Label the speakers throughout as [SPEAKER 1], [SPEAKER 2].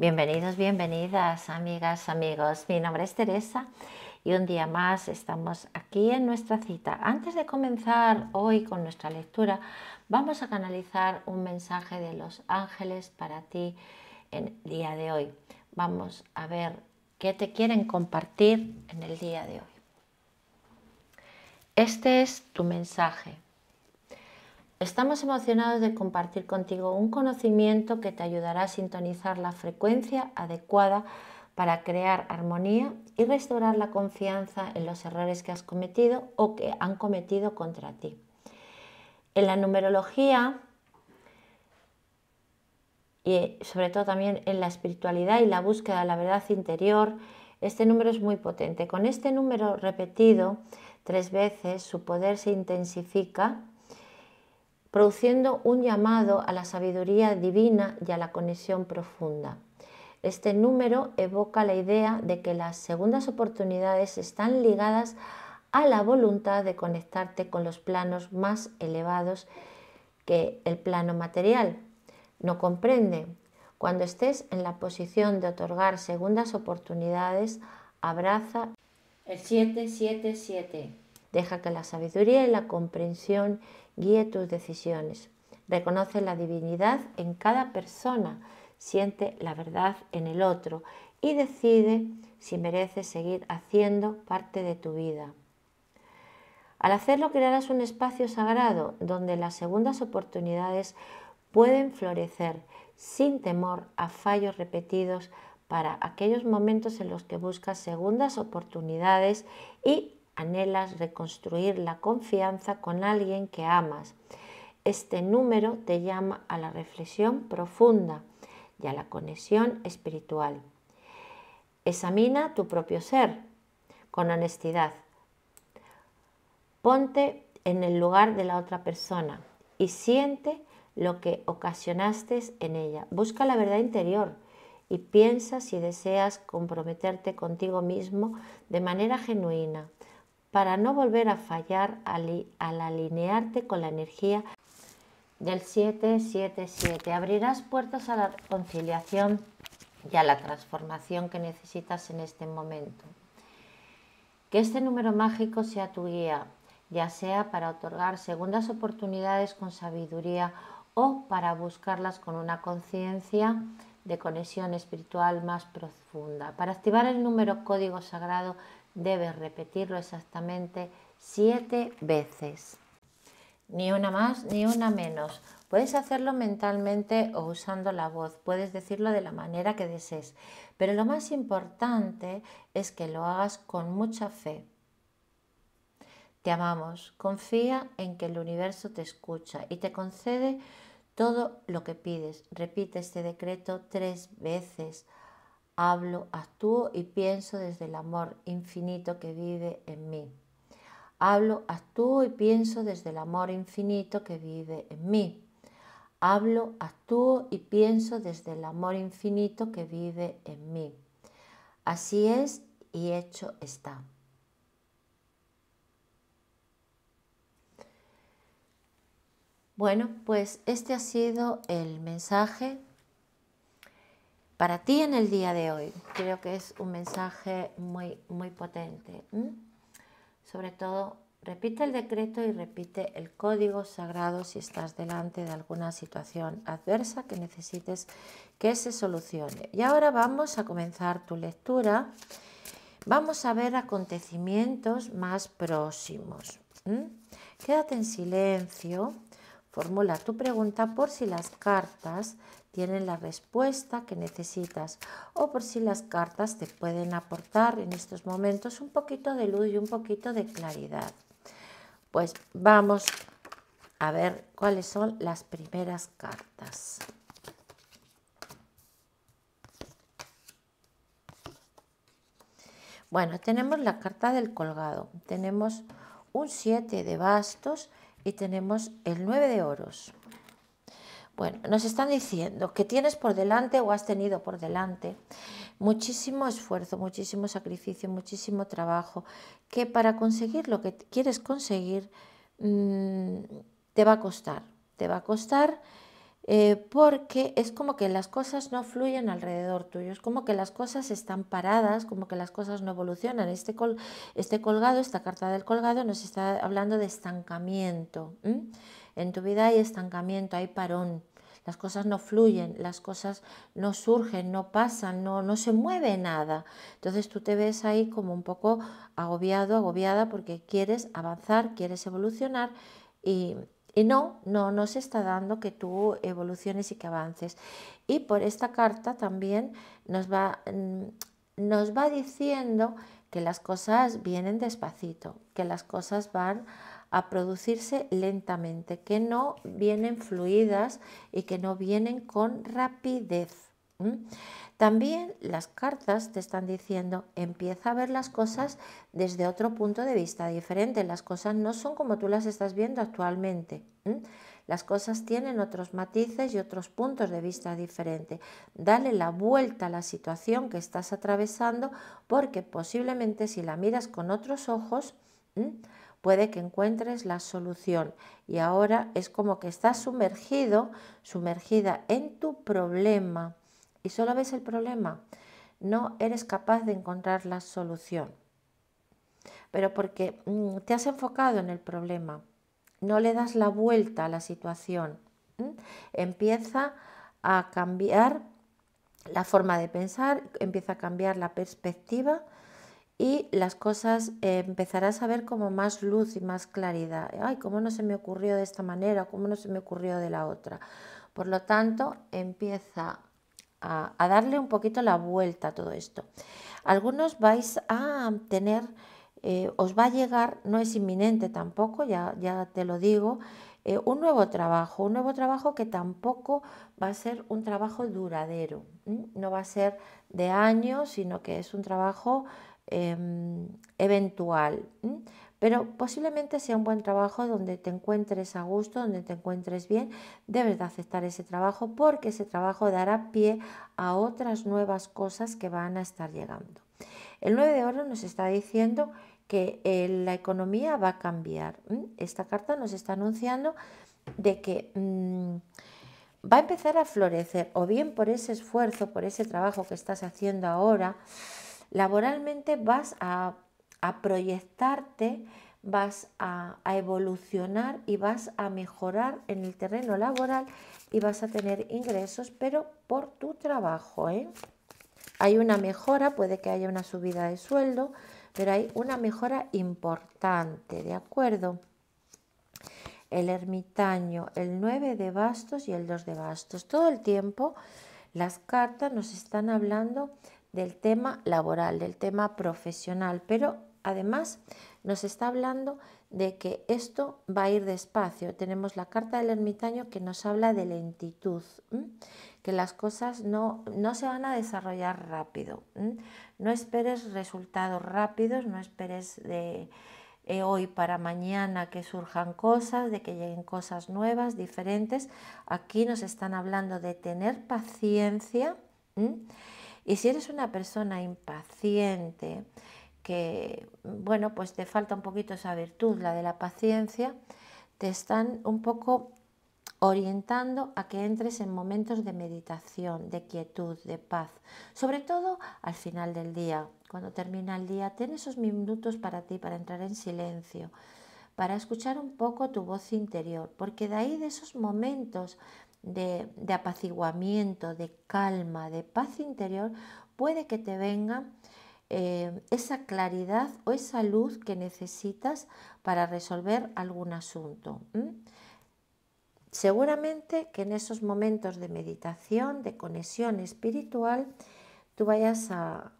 [SPEAKER 1] Bienvenidos, bienvenidas, amigas, amigos. Mi nombre es Teresa y un día más estamos aquí en nuestra cita. Antes de comenzar hoy con nuestra lectura, vamos a canalizar un mensaje de los ángeles para ti en el día de hoy. Vamos a ver qué te quieren compartir en el día de hoy. Este es tu mensaje. Estamos emocionados de compartir contigo un conocimiento que te ayudará a sintonizar la frecuencia adecuada para crear armonía y restaurar la confianza en los errores que has cometido o que han cometido contra ti. En la numerología y eh, sobre todo también en la espiritualidad y la búsqueda de la verdad interior, este número es muy potente. Con este número repetido tres veces, su poder se intensifica produciendo un llamado a la sabiduría divina y a la conexión profunda. Este número evoca la idea de que las segundas oportunidades están ligadas a la voluntad de conectarte con los planos más elevados que el plano material. No comprende. Cuando estés en la posición de otorgar segundas oportunidades, abraza el 777. Deja que la sabiduría y la comprensión guíe tus decisiones. Reconoce la divinidad en cada persona, siente la verdad en el otro y decide si mereces seguir haciendo parte de tu vida. Al hacerlo crearás un espacio sagrado donde las segundas oportunidades pueden florecer sin temor a fallos repetidos para aquellos momentos en los que buscas segundas oportunidades y anhelas reconstruir la confianza con alguien que amas. Este número te llama a la reflexión profunda y a la conexión espiritual. Examina tu propio ser con honestidad. Ponte en el lugar de la otra persona y siente lo que ocasionaste en ella. Busca la verdad interior y piensa si deseas comprometerte contigo mismo de manera genuina para no volver a fallar al, alinearte con la energía del 777. Abrirás puertas a la conciliación y a la transformación que necesitas en este momento. Que este número mágico sea tu guía, ya sea para otorgar segundas oportunidades con sabiduría o para buscarlas con una conciencia de conexión espiritual más profunda. Para activar el número código sagrado debes repetirlo exactamente siete veces. Ni una más ni una menos. Puedes hacerlo mentalmente o usando la voz, puedes decirlo de la manera que desees, pero lo más importante es que lo hagas con mucha fe. Te amamos, confía en que el universo te escucha y te concede todo lo que pides. Repite este decreto tres veces hablo, actúo y pienso desde el amor infinito que vive en mí. Hablo, actúo y pienso desde el amor infinito que vive en mí. Hablo, actúo y pienso desde el amor infinito que vive en mí. Así es y hecho está. Bueno, pues este ha sido el mensaje para ti en el día de hoy. Creo que es un mensaje muy, muy potente. Sobre todo, repite el decreto y repite el código sagrado si estás delante de alguna situación adversa que necesites que se solucione. Y ahora vamos a comenzar tu lectura. Vamos a ver acontecimientos más próximos. Quédate en silencio, formula tu pregunta por si las cartas tienen la respuesta que necesitas o por si las cartas te pueden aportar en estos momentos un poquito de luz y un poquito de claridad. Pues vamos a ver cuáles son las primeras cartas. Bueno, tenemos la carta del colgado, tenemos un 7 de bastos y tenemos el 9 de oros. Bueno, nos están diciendo que tienes por delante o has tenido por delante muchísimo esfuerzo, muchísimo sacrificio, muchísimo trabajo, que para conseguir lo que quieres conseguir mm, te va a costar, te va a costar. Eh, porque es como que las cosas no fluyen alrededor tuyo, es como que las cosas están paradas, como que las cosas no evolucionan. Este, este colgado, esta carta del colgado nos está hablando de estancamiento. En tu vida hay estancamiento, hay parón, las cosas no fluyen, las cosas no surgen, no pasan, no, no se mueve nada. Entonces tú te ves ahí como un poco agobiado, agobiada porque quieres avanzar, quieres evolucionar y, no, no, no se está dando que tú evoluciones y que avances. Y por esta carta también nos va, mm, nos va diciendo que las cosas vienen despacito, que las cosas van a producirse lentamente, que no vienen fluidas y que no vienen con rapidez. También las cartas te están diciendo, empieza a ver las cosas desde otro punto de vista diferente. Las cosas no son como tú las estás viendo actualmente. Las cosas tienen otros matices y otros puntos de vista diferentes. Dale la vuelta a la situación que estás atravesando porque posiblemente si la miras con otros ojos, puede que encuentres la solución y ahora es como que estás sumergido, sumergida en tu problema y solo ves el problema, no eres capaz de encontrar la solución. Pero porque mm, te has enfocado en el problema, no le das la vuelta a la situación. Empieza a cambiar la forma de pensar, empieza a cambiar la perspectiva y las cosas eh, empezarás a ver como más luz y más claridad. Ay, ¿cómo no se me ocurrió de esta manera? ¿Cómo no se me ocurrió de la otra? Por lo tanto, empieza a, darle un poquito la vuelta a todo esto. Algunos vais a tener, eh, os va a llegar, no es inminente tampoco, ya, ya te lo digo, eh, un nuevo trabajo, un nuevo trabajo que tampoco va a ser un trabajo duradero, no va a ser de años, sino que es un trabajo Em, eventual. Pero posiblemente sea un buen trabajo donde te encuentres a gusto, donde te encuentres bien. Debes de aceptar ese trabajo porque ese trabajo dará pie a otras nuevas cosas que van a estar llegando. El 9 de oro nos está diciendo que eh, la economía va a cambiar. Esta carta nos está anunciando de que... Mm, va a empezar a florecer, o bien por ese esfuerzo, por ese trabajo que estás haciendo ahora, Laboralmente vas a, proyectarte, vas a, evolucionar y vas a mejorar en el terreno laboral y vas a tener ingresos, pero por tu trabajo. ¿eh? Hay una mejora, puede que haya una subida de sueldo, pero hay una mejora importante, ¿de acuerdo? El ermitaño, el 9 de bastos y el 2 de bastos. Todo el tiempo las cartas nos están hablando del tema laboral, del tema profesional, pero además nos está hablando de que esto va a ir despacio. Tenemos la carta del ermitaño que nos habla de lentitud, que las cosas no, no, se van a desarrollar rápido. No esperes resultados rápidos, no esperes de eh, hoy para mañana que surjan cosas, de que lleguen cosas nuevas, diferentes. Aquí nos están hablando de tener paciencia. Y si eres una persona impaciente, que, bueno, pues te falta un poquito esa virtud, la de la paciencia, te están un poco orientando a que entres en momentos de meditación, de quietud, de paz, sobre todo al final del día. Cuando termina el día, ten esos minutos para ti, para entrar en silencio, para escuchar un poco tu voz interior, porque de ahí de esos momentos de, apaciguamiento, de calma, de paz interior, puede que te venga eh, esa claridad o esa luz que necesitas para resolver algún asunto. Seguramente que en esos momentos de meditación, de conexión espiritual, tú vayas a,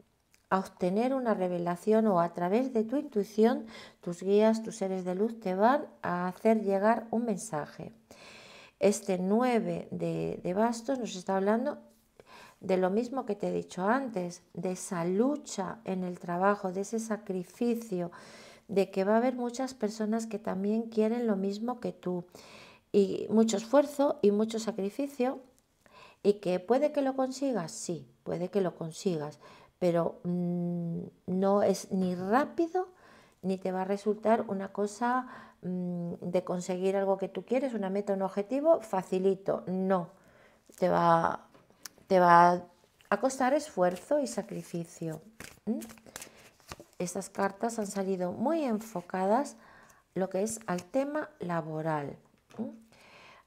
[SPEAKER 1] a, obtener una revelación o a través de tu intuición, tus guías, tus seres de luz te van a hacer llegar un mensaje. Este 9 de, bastos nos está hablando de lo mismo que te he dicho antes, de esa lucha en el trabajo, de ese sacrificio, de que va a haber muchas personas que también quieren lo mismo que tú. Y mucho esfuerzo y mucho sacrificio. Y que puede que lo consigas, sí, puede que lo consigas, pero mm, no es ni rápido ni te va a resultar una cosa Mm, de conseguir algo que tú quieres, una meta, un objetivo, facilito. No, te va, va a costar esfuerzo y sacrificio. ¿Mm? Estas cartas han salido muy enfocadas lo que es al tema laboral. ¿Mm?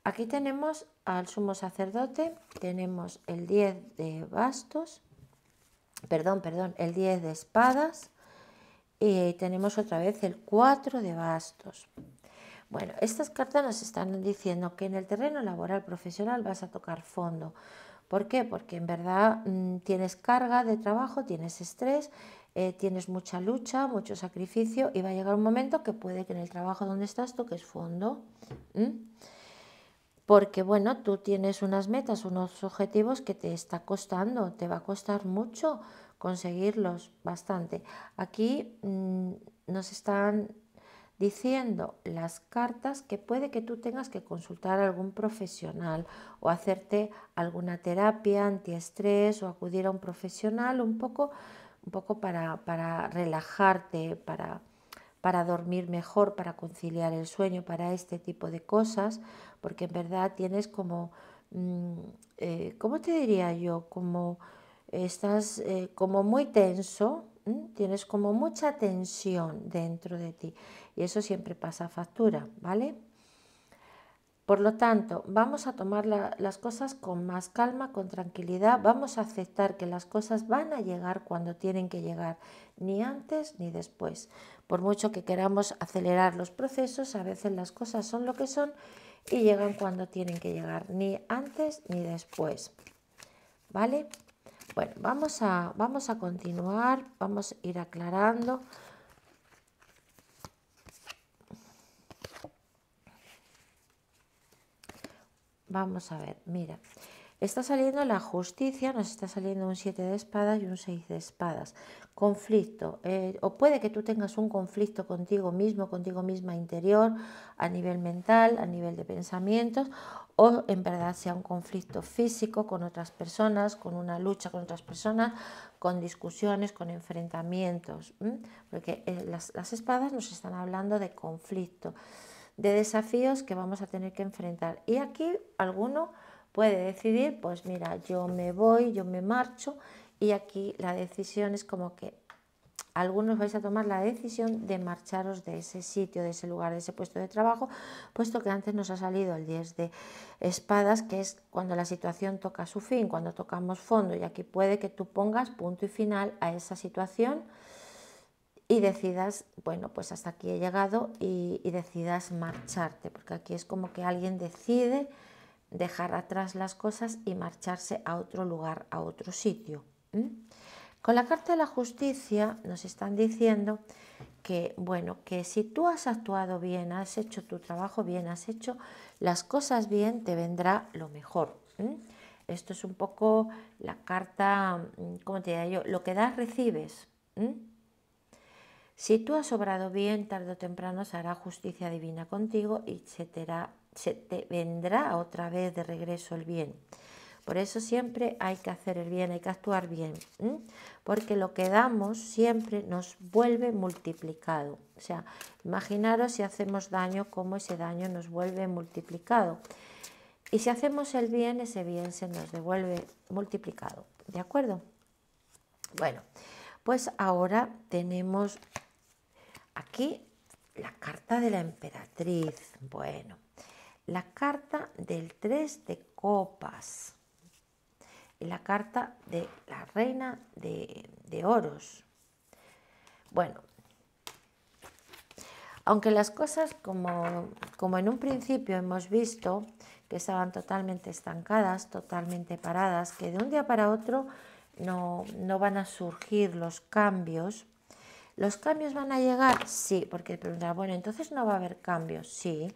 [SPEAKER 1] Aquí tenemos al sumo sacerdote, tenemos el 10 de bastos, perdón, perdón, el 10 de espadas, y tenemos otra vez el 4 de bastos. Bueno, estas cartas nos están diciendo que en el terreno laboral profesional vas a tocar fondo. ¿Por qué? Porque en verdad mm, tienes carga de trabajo, tienes estrés, eh, tienes mucha lucha, mucho sacrificio y va a llegar un momento que puede que en el trabajo donde estás toques fondo. Porque bueno, tú tienes unas metas, unos objetivos que te está costando, te va a costar mucho conseguirlos bastante. Aquí mm, nos están diciendo las cartas que puede que tú tengas que consultar a algún profesional o hacerte alguna terapia antiestrés o acudir a un profesional un poco, un poco para, para relajarte, para, para dormir mejor, para conciliar el sueño, para este tipo de cosas, porque en verdad tienes como, mm, eh, ¿cómo te diría yo? Como estás eh, como muy tenso, tienes como mucha tensión dentro de ti y eso siempre pasa factura, ¿vale? Por lo tanto, vamos a tomar las cosas con más calma, con tranquilidad, vamos a aceptar que las cosas van a llegar cuando tienen que llegar, ni antes ni después. Por mucho que queramos acelerar los procesos, a veces las cosas son lo que son y llegan cuando tienen que llegar, ni antes ni después. ¿Vale? Bueno, vamos a, vamos a continuar, vamos a ir aclarando. Vamos a ver, mira, Está saliendo la justicia, nos está saliendo un siete de espadas y un seis de espadas. Conflicto. Eh, o puede que tú tengas un conflicto contigo mismo, contigo misma interior, a nivel mental, a nivel de pensamientos, o en verdad sea un conflicto físico con otras personas, con una lucha con otras personas, con discusiones, con enfrentamientos. Porque eh, las, las espadas nos están hablando de conflicto, de desafíos que vamos a tener que enfrentar. Y aquí alguno puede decidir, pues mira, yo me voy, yo me marcho y aquí la decisión es como que algunos vais a tomar la decisión de marcharos de ese sitio, de ese lugar, de ese puesto de trabajo, puesto que antes nos ha salido el 10 de espadas, que es cuando la situación toca su fin, cuando tocamos fondo, y aquí puede que tú pongas punto y final a esa situación y decidas, bueno, pues hasta aquí he llegado y, y decidas marcharte, porque aquí es como que alguien decide dejar atrás las cosas y marcharse a otro lugar, a otro sitio. Con la Carta de la Justicia nos están diciendo que, bueno, que si tú has actuado bien, has hecho tu trabajo bien, has hecho las cosas bien, te vendrá lo mejor. Esto es un poco la carta, como te diría yo? Lo que das, recibes. Si tú has obrado bien, tarde o temprano se hará justicia divina contigo etcétera se te vendrá otra vez de regreso el bien. Por eso siempre hay que hacer el bien, hay que actuar bien, porque lo que damos siempre nos vuelve multiplicado. O sea, imaginaros si hacemos daño, cómo ese daño nos vuelve multiplicado. Y si hacemos el bien, ese bien se nos devuelve multiplicado. ¿De acuerdo? Bueno, pues ahora tenemos aquí la carta de la emperatriz. Bueno, la carta del 3 de copas y la carta de la reina de, oros. Bueno, aunque las cosas, como, como, en un principio hemos visto, que estaban totalmente estancadas, totalmente paradas, que de un día para otro no, no van a surgir los cambios. ¿Los cambios van a llegar? Sí, porque preguntar, bueno, entonces no va a haber cambios, sí,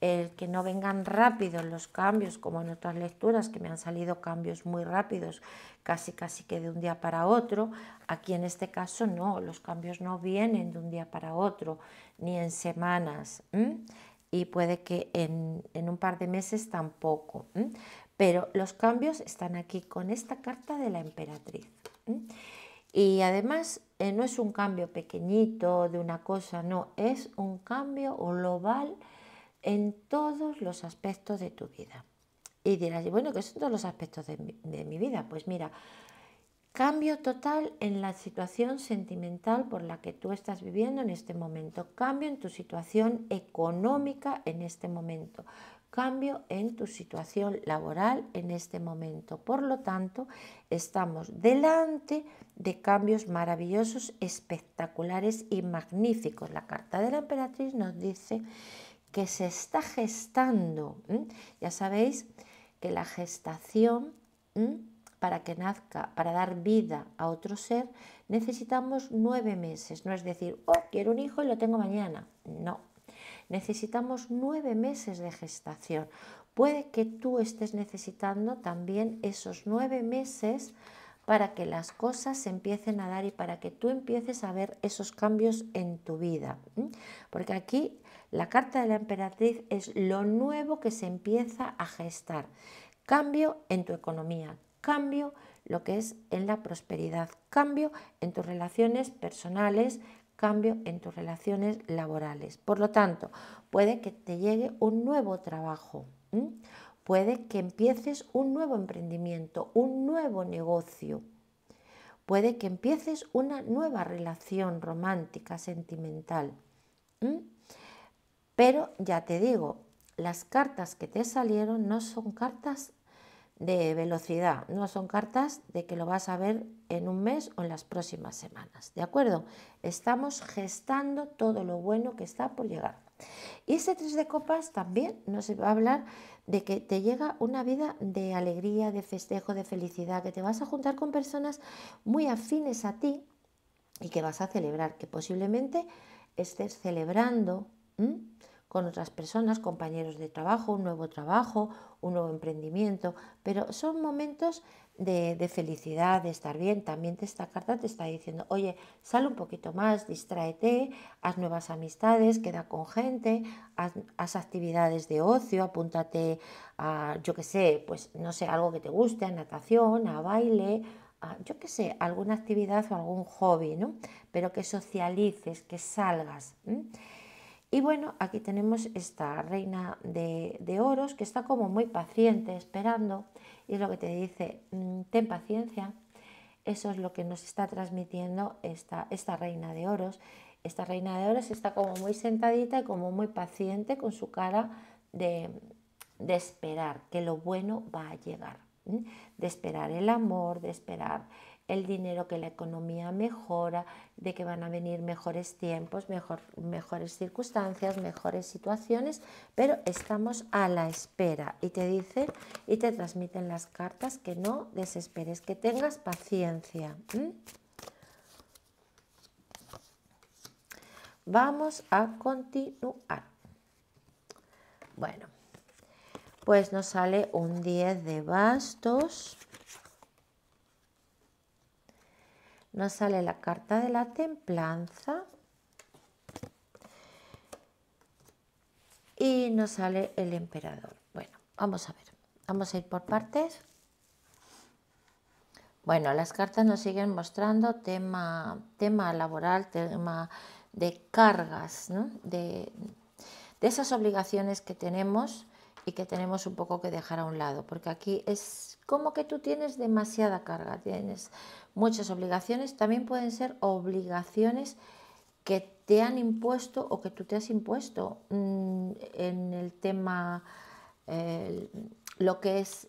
[SPEAKER 1] el que no vengan rápidos los cambios, como en otras lecturas, que me han salido cambios muy rápidos, casi casi que de un día para otro, aquí en este caso no, los cambios no vienen de un día para otro, ni en semanas, y puede que en, un par de meses tampoco, pero los cambios están aquí con esta carta de la emperatriz. Y además eh, no es un cambio pequeñito de una cosa, no, es un cambio global, en todos los aspectos de tu vida. Y dirás, bueno, ¿qué son todos los aspectos de mi, de mi vida? Pues mira, Cambio total en la situación sentimental por la que tú estás viviendo en este momento. Cambio en tu situación económica en este momento. Cambio en tu situación laboral en este momento. Por lo tanto, estamos delante de cambios maravillosos, espectaculares y magníficos. La carta de la emperatriz nos dice que se está gestando. Ya sabéis que la gestación, para que nazca, para dar vida a otro ser, necesitamos nueve meses. No es decir, oh, quiero un hijo y lo tengo mañana. No. Necesitamos nueve meses de gestación. Puede que tú estés necesitando también esos nueve meses para que las cosas se empiecen a dar y para que tú empieces a ver esos cambios en tu vida. Porque aquí la carta de la emperatriz es lo nuevo que se empieza a gestar. Cambio en tu economía, cambio lo que es en la prosperidad, cambio en tus relaciones personales, cambio en tus relaciones laborales. Por lo tanto, puede que te llegue un nuevo trabajo, puede que empieces un nuevo emprendimiento, un nuevo negocio, puede que empieces una nueva relación romántica, sentimental. Pero ya te digo, las cartas que te salieron no son cartas de velocidad, no son cartas de que lo vas a ver en un mes o en las próximas semanas, ¿de acuerdo? Estamos gestando todo lo bueno que está por llegar. Y ese 3 de copas también nos va a hablar de que te llega una vida de alegría, de festejo, de felicidad, que te vas a juntar con personas muy afines a ti y que vas a celebrar, que posiblemente estés celebrando con otras personas, compañeros de trabajo, un nuevo trabajo, un nuevo emprendimiento, pero son momentos de, felicidad, de estar bien. También esta carta te está diciendo, oye, sal un poquito más, distráete, haz nuevas amistades, queda con gente, haz, actividades de ocio, apúntate a, yo qué sé, pues no sé, algo que te guste, a natación, a baile, a, yo qué sé, alguna actividad o algún hobby, ¿no? Pero que socialices, que salgas. Y bueno, aquí tenemos esta reina de, oros que está como muy paciente, esperando, y es lo que te dice, mm, ten paciencia. Eso es lo que nos está transmitiendo esta, reina de oros. Esta reina de oros está como muy sentadita y como muy paciente con su cara de, esperar, que lo bueno va a llegar. De esperar el amor, de esperar el dinero, que la economía mejora, de que van a venir mejores tiempos, mejores circunstancias, mejores situaciones, pero estamos a la espera y te dicen y te transmiten las cartas que no desesperes, que tengas paciencia. Vamos a continuar. Bueno, pues nos sale un 10 de bastos. Nos sale la carta de la templanza y nos sale el emperador. Bueno, vamos a ver, vamos a ir por partes. Bueno, las cartas nos siguen mostrando tema, tema laboral, tema de cargas, de, de esas obligaciones que tenemos y que tenemos un poco que dejar a un lado, porque aquí es como que tú tienes demasiada carga, tienes Muchas obligaciones también pueden ser obligaciones que te han impuesto o que tú te has impuesto mm, en el tema, lo que es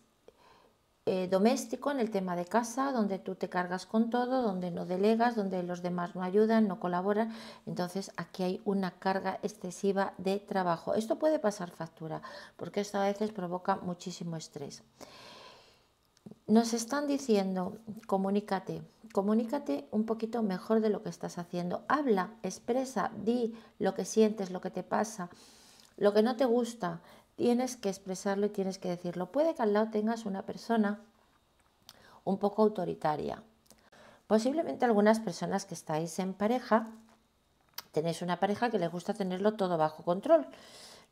[SPEAKER 1] eh, doméstico, en el tema de casa, donde tú te cargas con todo, donde no delegas, donde los demás no ayudan, no colaboran. Entonces aquí hay una carga excesiva de trabajo. Esto puede pasar factura, porque esto a veces provoca muchísimo estrés. Nos están diciendo, comunícate, comunícate un poquito mejor de lo que estás haciendo. Habla, expresa, di lo que sientes, lo que te pasa, lo que no te gusta. Tienes que expresarlo y tienes que decirlo. Puede que al lado tengas una persona un poco autoritaria. Posiblemente algunas personas que estáis en pareja, tenéis una pareja que le gusta tenerlo todo bajo control.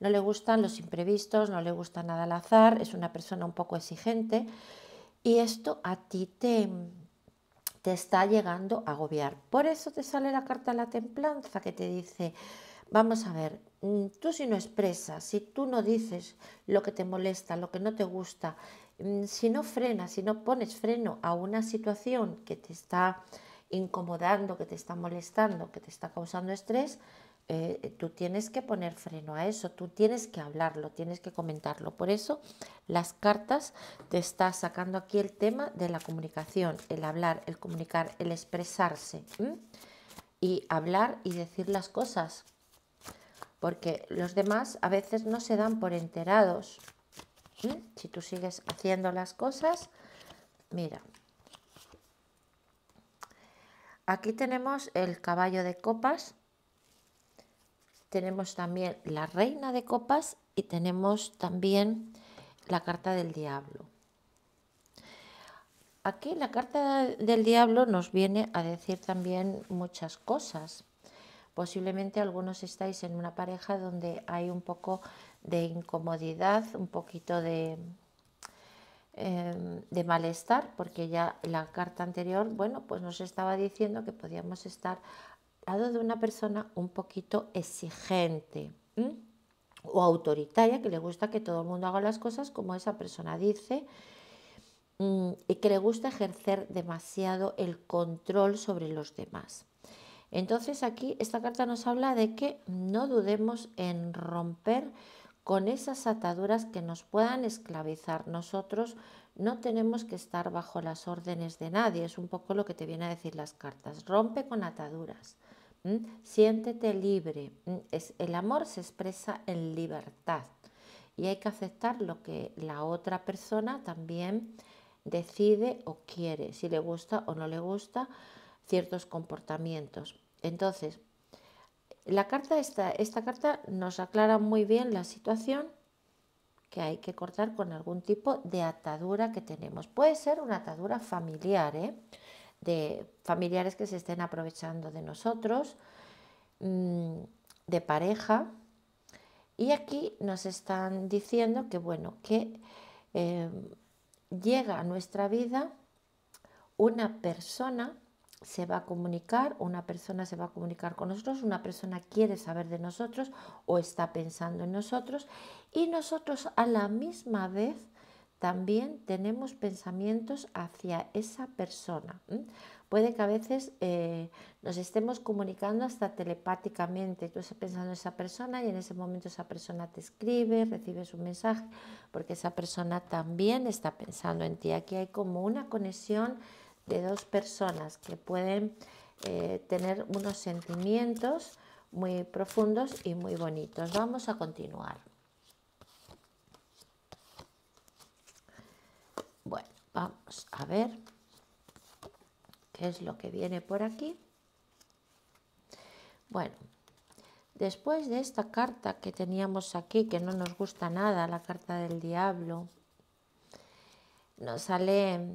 [SPEAKER 1] No le gustan los imprevistos, no le gusta nada al azar, es una persona un poco exigente y esto a ti te, te está llegando a agobiar. Por eso te sale la carta de la templanza que te dice, vamos a ver, mm, tú si no expresas, si tú no dices lo que te molesta, lo que no te gusta, mm, si no frenas, si no pones freno a una situación que te está incomodando, que te está molestando, que te está causando estrés, eh, eh, tú tienes que poner freno a eso, tú tienes que hablarlo, tienes que comentarlo. Por eso las cartas te está sacando aquí el tema de la comunicación, el hablar, el comunicar, el expresarse y hablar y decir las cosas. Porque los demás a veces no se dan por enterados. Si tú sigues haciendo las cosas, mira, Aquí tenemos el caballo de copas, tenemos también la reina de copas y tenemos también la carta del diablo. Aquí la carta del diablo nos viene a decir también muchas cosas. Posiblemente algunos estáis en una pareja donde hay un poco de incomodidad, un poquito de, em, de malestar, porque ya la carta anterior, bueno, pues nos estaba diciendo que podíamos estar de una persona un poquito exigente o autoritaria, que le gusta que todo el mundo haga las cosas como esa persona dice mm, y que le gusta ejercer demasiado el control sobre los demás. Entonces aquí esta carta nos habla de que no dudemos en romper con esas ataduras que nos puedan esclavizar. Nosotros no tenemos que estar bajo las órdenes de nadie, es un poco lo que te viene a decir las cartas. Rompe con ataduras. Siéntete libre. el amor se expresa en libertad y hay que aceptar lo que la otra persona también decide o quiere, si le gusta o no le gusta ciertos comportamientos. Entonces, la carta esta, esta carta nos aclara muy bien la situación que hay que cortar con algún tipo de atadura que tenemos. Puede ser una atadura familiar, ¿eh? de familiares que se estén aprovechando de nosotros, mm, de pareja. Y aquí nos están diciendo que, bueno, que em, llega a nuestra vida una persona, se va a comunicar, una persona se va a comunicar con nosotros, una persona quiere saber de nosotros o está pensando en nosotros y nosotros a la misma vez también tenemos pensamientos hacia esa persona. Puede que a veces eh, nos estemos comunicando hasta telepáticamente. Tú estás pensando en esa persona y en ese momento esa persona te escribe, recibes un mensaje, porque esa persona también está pensando en ti. Aquí hay como una conexión de dos personas que pueden eh, tener unos sentimientos muy profundos y muy bonitos. Vamos a continuar. Vamos a ver qué es lo que viene por aquí. Bueno, después de esta carta que teníamos aquí, que no nos gusta nada, la carta del diablo, nos sale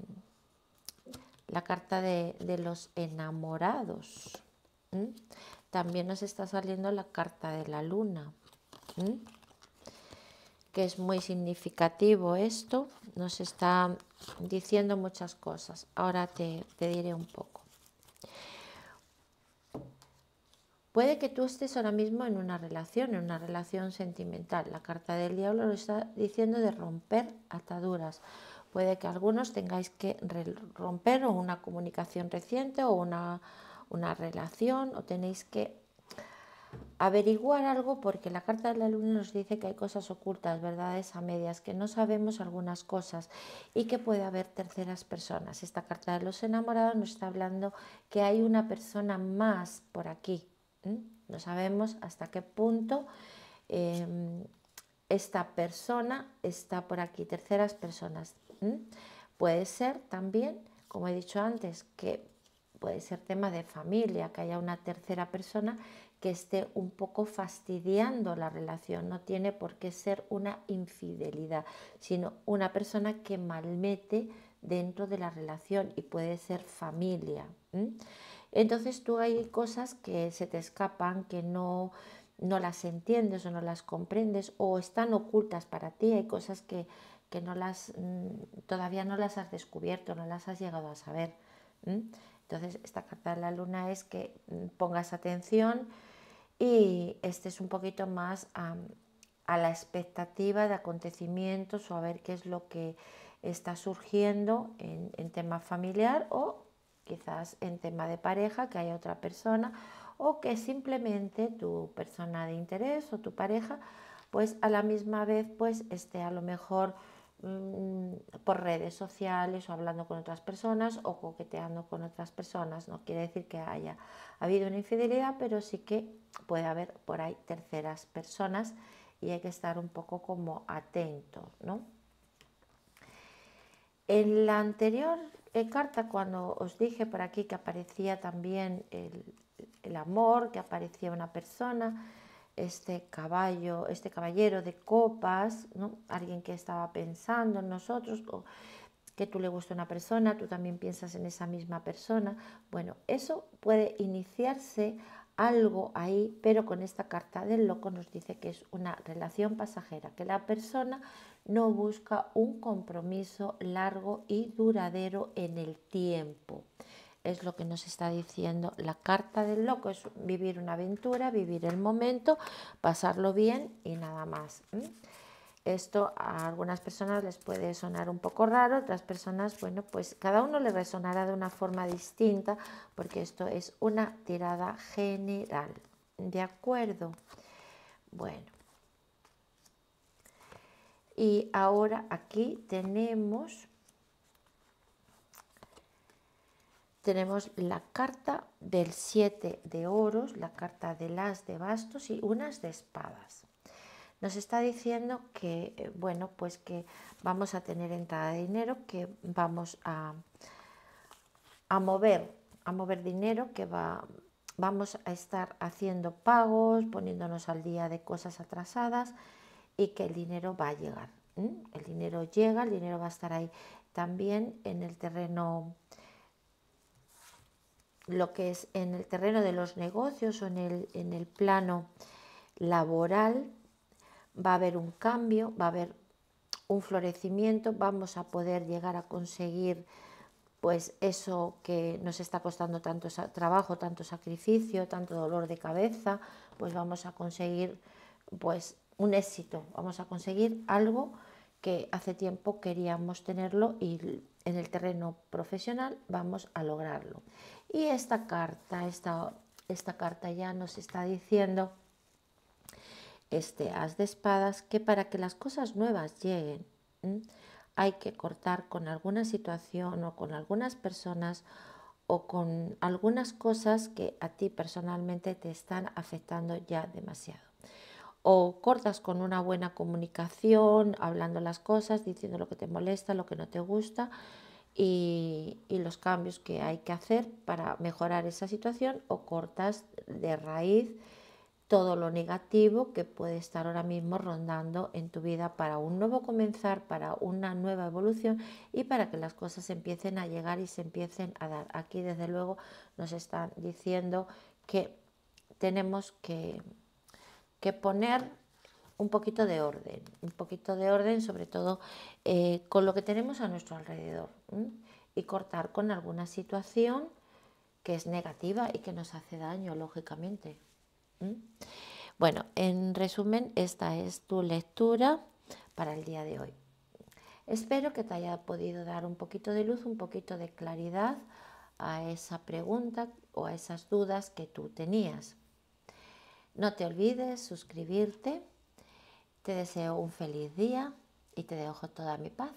[SPEAKER 1] la carta de, los enamorados. También nos está saliendo la carta de la luna que es muy significativo esto, nos está diciendo muchas cosas. Ahora te, diré un poco. Puede que tú estés ahora mismo en una relación, en una relación sentimental. La carta del diablo lo está diciendo de romper ataduras. Puede que algunos tengáis que romper o una comunicación reciente o una, una relación o tenéis que averiguar algo porque la carta de la luna nos dice que hay cosas ocultas, verdades a medias, que no sabemos algunas cosas y que puede haber terceras personas. Esta carta de los enamorados nos está hablando que hay una persona más por aquí. No sabemos hasta qué punto em, esta persona está por aquí, terceras personas. Puede ser también, como he dicho antes, que puede ser tema de familia, que haya una tercera persona que esté un poco fastidiando la relación. No tiene por qué ser una infidelidad, sino una persona que malmete dentro de la relación y puede ser familia. Entonces tú hay cosas que se te escapan, que no, no las entiendes o no las comprendes o están ocultas para ti, hay cosas que, no las, mm, todavía no las has descubierto, no las has llegado a saber. Entonces esta carta de la luna es que mm, pongas atención, y este es un poquito más a, la expectativa de acontecimientos o a ver qué es lo que está surgiendo en, tema familiar o quizás en tema de pareja, que haya otra persona o que simplemente tu persona de interés o tu pareja pues a la misma vez pues esté a lo mejor Mm, por redes sociales o hablando con otras personas o coqueteando con otras personas. No quiere decir que haya habido una infidelidad, pero sí que puede haber por ahí terceras personas y hay que estar un poco como atento, En la anterior eh, carta, cuando os dije por aquí que aparecía también el amor, que aparecía una persona, este caballo, este caballero de copas, ¿no? alguien que estaba pensando en nosotros, o que tú le gusta una persona, tú también piensas en esa misma persona. Bueno, eso puede iniciarse algo ahí, pero con esta carta del loco nos dice que es una relación pasajera, que la persona no busca un compromiso largo y duradero en el tiempo es lo que nos está diciendo la carta del loco, es vivir una aventura, vivir el momento, pasarlo bien y nada más. Esto a algunas personas les puede sonar un poco raro, otras personas, bueno, pues cada uno le resonará de una forma distinta, porque esto es una tirada general. ¿De acuerdo? Bueno. Y ahora aquí tenemos tenemos la carta del 7 de oros, la carta de las de bastos y unas de espadas. Nos está diciendo que, eh, bueno, pues que vamos a tener entrada de dinero, que vamos a, a mover, a mover dinero, que va, vamos a estar haciendo pagos, poniéndonos al día de cosas atrasadas y que el dinero va a llegar. El dinero llega, el dinero va a estar ahí también en el terreno lo que es en el terreno de los negocios o en el, en el plano laboral, va a haber un cambio, va a haber un florecimiento, vamos a poder llegar a conseguir pues eso que nos está costando tanto trabajo, tanto sacrificio, tanto dolor de cabeza, pues vamos a conseguir pues un éxito, vamos a conseguir algo que hace tiempo queríamos tenerlo y en el terreno profesional vamos a lograrlo. Y esta carta, esta, esta carta ya nos está diciendo este as de espadas que para que las cosas nuevas lleguen hay que cortar con alguna situación o con algunas personas o con algunas cosas que a ti personalmente te están afectando ya demasiado o cortas con una buena comunicación, hablando las cosas, diciendo lo que te molesta, lo que no te gusta y, y, los cambios que hay que hacer para mejorar esa situación o cortas de raíz todo lo negativo que puede estar ahora mismo rondando en tu vida para un nuevo comenzar, para una nueva evolución y para que las cosas empiecen a llegar y se empiecen a dar. Aquí desde luego nos están diciendo que tenemos que que poner un poquito de orden, un poquito de orden sobre todo eh, con lo que tenemos a nuestro alrededor y cortar con alguna situación que es negativa y que nos hace daño, lógicamente. Bueno, en resumen, esta es tu lectura para el día de hoy. Espero que te haya podido dar un poquito de luz, un poquito de claridad a esa pregunta o a esas dudas que tú tenías. No te olvides suscribirte. Te deseo un feliz día y te dejo toda mi paz.